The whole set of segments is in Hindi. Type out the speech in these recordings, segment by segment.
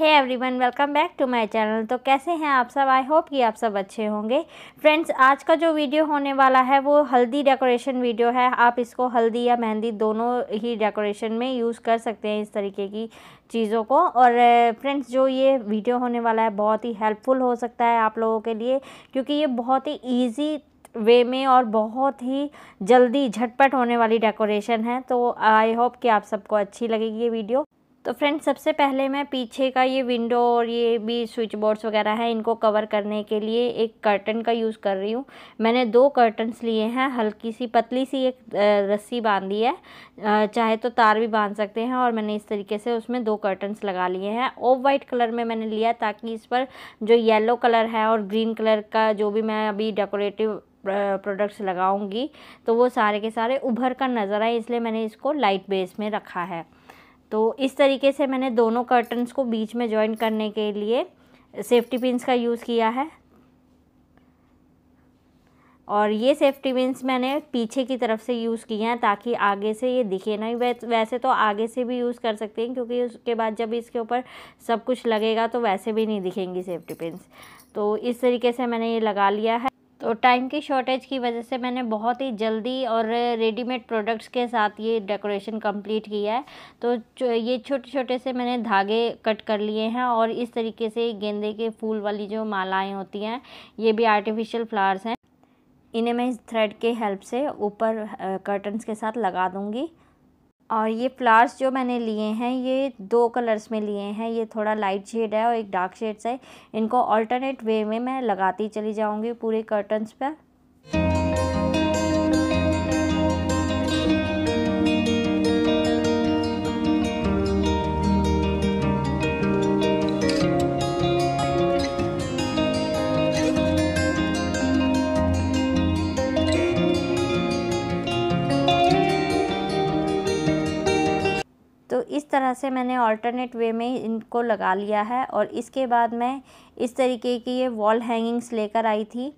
है everyone welcome back to my channel तो कैसे हैं आप सब आई होप कि आप सब अच्छे होंगे फ्रेंड्स आज का जो वीडियो होने वाला है वो हल्दी डेकोरेशन वीडियो है आप इसको हल्दी या मेहंदी दोनों ही डेकोरेशन में यूज़ कर सकते हैं इस तरीके की चीज़ों को और फ्रेंड्स eh, जो ये वीडियो होने वाला है बहुत ही हेल्पफुल हो सकता है आप लोगों के लिए क्योंकि ये बहुत ही ईजी वे में और बहुत ही जल्दी झटपट होने वाली डेकोरेशन है तो आई होप कि आप सबको अच्छी लगेगी ये वीडियो तो फ्रेंड्स सबसे पहले मैं पीछे का ये विंडो और ये भी स्विच बोर्ड्स वगैरह हैं इनको कवर करने के लिए एक कर्टन का यूज़ कर रही हूँ मैंने दो कर्टन्स लिए हैं हल्की सी पतली सी एक रस्सी बांधी है चाहे तो तार भी बांध सकते हैं और मैंने इस तरीके से उसमें दो कर्टन्स लगा लिए हैं ओव वाइट कलर में मैंने लिया ताकि इस पर जो येलो कलर है और ग्रीन कलर का जो भी मैं अभी डेकोरेटिव प्रोडक्ट्स लगाऊंगी तो वो सारे के सारे उभर कर नज़र आए इसलिए मैंने इसको लाइट बेस में रखा है तो इस तरीके से मैंने दोनों कर्टन्स को बीच में ज्वाइन करने के लिए सेफ्टी पिंस का यूज़ किया है और ये सेफ्टी पिंस मैंने पीछे की तरफ से यूज़ किए हैं ताकि आगे से ये दिखे नहीं वैसे तो आगे से भी यूज़ कर सकते हैं क्योंकि उसके बाद जब इसके ऊपर सब कुछ लगेगा तो वैसे भी नहीं दिखेंगी सेफ्टी पिंस तो इस तरीके से मैंने ये लगा लिया है तो टाइम की शॉर्टेज की वजह से मैंने बहुत ही जल्दी और रेडीमेड प्रोडक्ट्स के साथ ये डेकोरेशन कंप्लीट किया है तो ये छोटे छोटे से मैंने धागे कट कर लिए हैं और इस तरीके से गेंदे के फूल वाली जो मालाएं होती हैं ये भी आर्टिफिशियल फ्लावर्स हैं इन्हें मैं इस थ्रेड के हेल्प से ऊपर कर्टन्स के साथ लगा दूँगी और ये फ्लावर्स जो मैंने लिए हैं ये दो कलर्स में लिए हैं ये थोड़ा लाइट शेड है और एक डार्क शेड्स है इनको ऑल्टरनेट वे में मैं लगाती चली जाऊँगी पूरे कर्टन्स पर तरह से मैंने ऑल्टरनेट वे में इनको लगा लिया है और इसके बाद मैं इस तरीके की ये वॉल हैंगिंग्स लेकर आई थी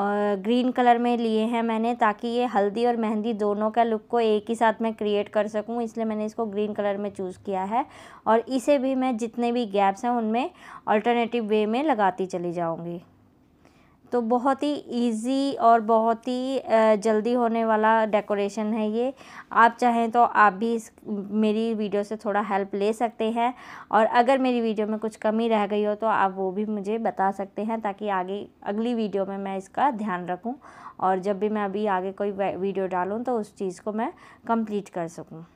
और ग्रीन कलर में लिए हैं मैंने ताकि ये हल्दी और मेहंदी दोनों का लुक को एक ही साथ मैं क्रिएट कर सकूं इसलिए मैंने इसको ग्रीन कलर में चूज़ किया है और इसे भी मैं जितने भी गैप्स हैं उनमें अल्टरनेटिव वे में लगाती चली जाऊँगी तो बहुत ही इजी और बहुत ही जल्दी होने वाला डेकोरेशन है ये आप चाहें तो आप भी इस मेरी वीडियो से थोड़ा हेल्प ले सकते हैं और अगर मेरी वीडियो में कुछ कमी रह गई हो तो आप वो भी मुझे बता सकते हैं ताकि आगे अगली वीडियो में मैं इसका ध्यान रखूँ और जब भी मैं अभी आगे कोई वीडियो डालूँ तो उस चीज़ को मैं कम्प्लीट कर सकूँ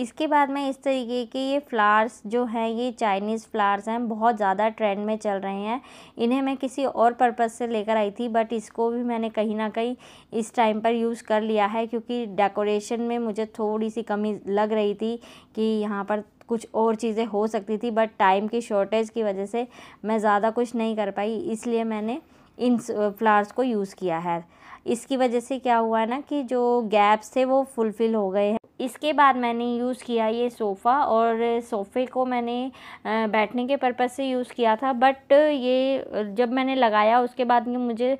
इसके बाद में इस तरीके के ये फ्लावर्स जो हैं ये चाइनीज़ फ्लावर्स हैं बहुत ज़्यादा ट्रेंड में चल रहे हैं इन्हें मैं किसी और पर्पज़ से लेकर आई थी बट इसको भी मैंने कहीं ना कहीं इस टाइम पर यूज़ कर लिया है क्योंकि डेकोरेशन में मुझे थोड़ी सी कमी लग रही थी कि यहाँ पर कुछ और चीज़ें हो सकती थी बट टाइम की शॉर्टेज की वजह से मैं ज़्यादा कुछ नहीं कर पाई इसलिए मैंने इन फ्लावर्स को यूज़ किया है इसकी वजह से क्या हुआ ना कि जो गैप्स थे वो फुलफ़िल हो गए हैं इसके बाद मैंने यूज़ किया ये सोफ़ा और सोफ़े को मैंने बैठने के पर्पज़ से यूज़ किया था बट ये जब मैंने लगाया उसके बाद में मुझे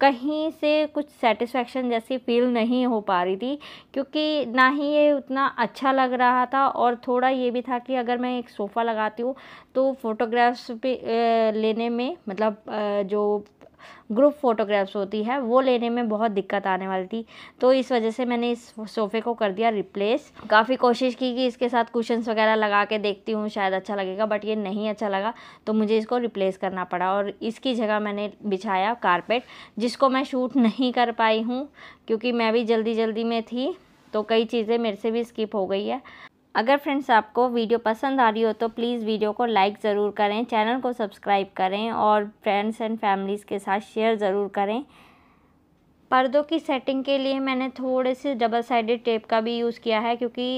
कहीं से कुछ सेटिस्फेक्शन जैसी फील नहीं हो पा रही थी क्योंकि ना ही ये उतना अच्छा लग रहा था और थोड़ा ये भी था कि अगर मैं एक सोफ़ा लगाती हूँ तो फ़ोटोग्राफ्स पे लेने में मतलब जो ग्रुप फ़ोटोग्राफ्स होती है वो लेने में बहुत दिक्कत आने वाली थी तो इस वजह से मैंने इस सोफ़े को कर दिया रिप्लेस काफ़ी कोशिश की कि इसके साथ कुशंस वगैरह लगा के देखती हूँ शायद अच्छा लगेगा बट ये नहीं अच्छा लगा तो मुझे इसको रिप्लेस करना पड़ा और इसकी जगह मैंने बिछाया कारपेट जिसको मैं शूट नहीं कर पाई हूँ क्योंकि मैं भी जल्दी जल्दी में थी तो कई चीज़ें मेरे से भी स्किप हो गई है अगर फ्रेंड्स आपको वीडियो पसंद आ रही हो तो प्लीज़ वीडियो को लाइक ज़रूर करें चैनल को सब्सक्राइब करें और फ्रेंड्स एंड फैमिलीज़ के साथ शेयर ज़रूर करें पर्दों की सेटिंग के लिए मैंने थोड़े से डबल साइडेड टेप का भी यूज़ किया है क्योंकि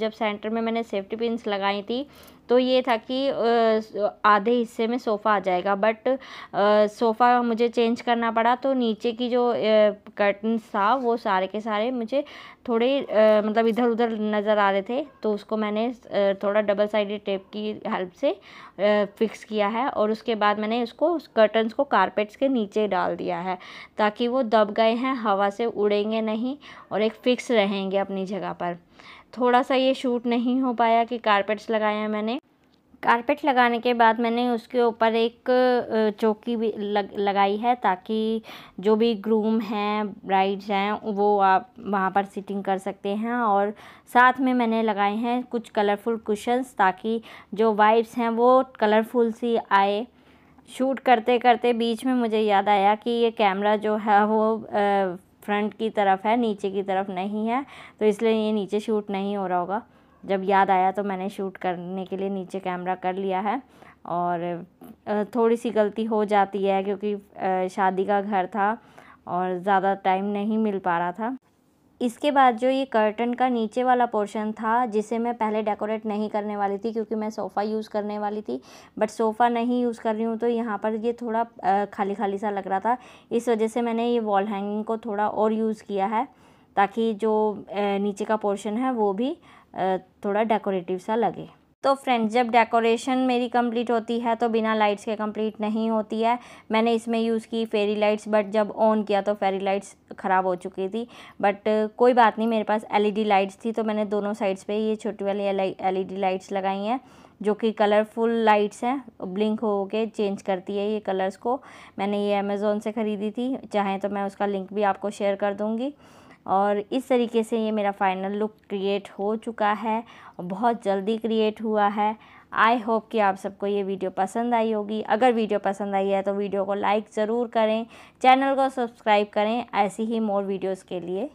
जब सेंटर में मैंने सेफ्टी पिंस लगाई थी तो ये था कि आधे हिस्से में सोफ़ा आ जाएगा बट सोफ़ा मुझे चेंज करना पड़ा तो नीचे की जो कर्टन्स था वो सारे के सारे मुझे थोड़े मतलब इधर उधर नज़र आ रहे थे तो उसको मैंने थोड़ा डबल साइडेड टेप की हेल्प से फिक्स किया है और उसके बाद मैंने उसको उस कर्टन्स को कारपेट्स के नीचे डाल दिया है ताकि वो दब गए हैं हवा से उड़ेंगे नहीं और एक फ़िक्स रहेंगे अपनी जगह पर थोड़ा सा ये शूट नहीं हो पाया कि कारपेट्स लगाए हैं मैंने कारपेट लगाने के बाद मैंने उसके ऊपर एक चौकी भी लग, लगाई है ताकि जो भी ग्रूम हैं ब्राइड्स हैं वो आप वहाँ पर सिटिंग कर सकते हैं और साथ में मैंने लगाए हैं कुछ कलरफुल कुशंस ताकि जो वाइब्स हैं वो कलरफुल सी आए शूट करते करते बीच में मुझे याद आया कि ये कैमरा जो है वो फ्रंट की तरफ है नीचे की तरफ नहीं है तो इसलिए ये नीचे शूट नहीं हो रहा होगा जब याद आया तो मैंने शूट करने के लिए नीचे कैमरा कर लिया है और थोड़ी सी गलती हो जाती है क्योंकि शादी का घर था और ज़्यादा टाइम नहीं मिल पा रहा था इसके बाद जो ये कर्टन का नीचे वाला पोर्शन था जिसे मैं पहले डेकोरेट नहीं करने वाली थी क्योंकि मैं सोफ़ा यूज़ करने वाली थी बट सोफ़ा नहीं यूज़ कर रही हूँ तो यहाँ पर ये थोड़ा खाली खाली सा लग रहा था इस वजह से मैंने ये वॉल हैंगिंग को थोड़ा और यूज़ किया है ताकि जो नीचे का पोर्शन है वो भी थोड़ा डेकोरेटिव सा लगे तो फ्रेंड्स जब डेकोरेशन मेरी कंप्लीट होती है तो बिना लाइट्स के कंप्लीट नहीं होती है मैंने इसमें यूज़ की फेरी लाइट्स बट जब ऑन किया तो फेरी लाइट्स ख़राब हो चुकी थी बट कोई बात नहीं मेरे पास एलईडी लाइट्स थी तो मैंने दोनों साइड्स पे ये छोटी वाली एलईडी लाइट्स लगाई हैं जो कि कलरफुल लाइट्स हैं ब्लिंक हो के चेंज करती है ये कलर्स को मैंने ये अमेज़ोन से ख़रीदी थी चाहें तो मैं उसका लिंक भी आपको शेयर कर दूँगी और इस तरीके से ये मेरा फाइनल लुक क्रिएट हो चुका है बहुत जल्दी क्रिएट हुआ है आई होप कि आप सबको ये वीडियो पसंद आई होगी अगर वीडियो पसंद आई है तो वीडियो को लाइक ज़रूर करें चैनल को सब्सक्राइब करें ऐसी ही मोर वीडियोज़ के लिए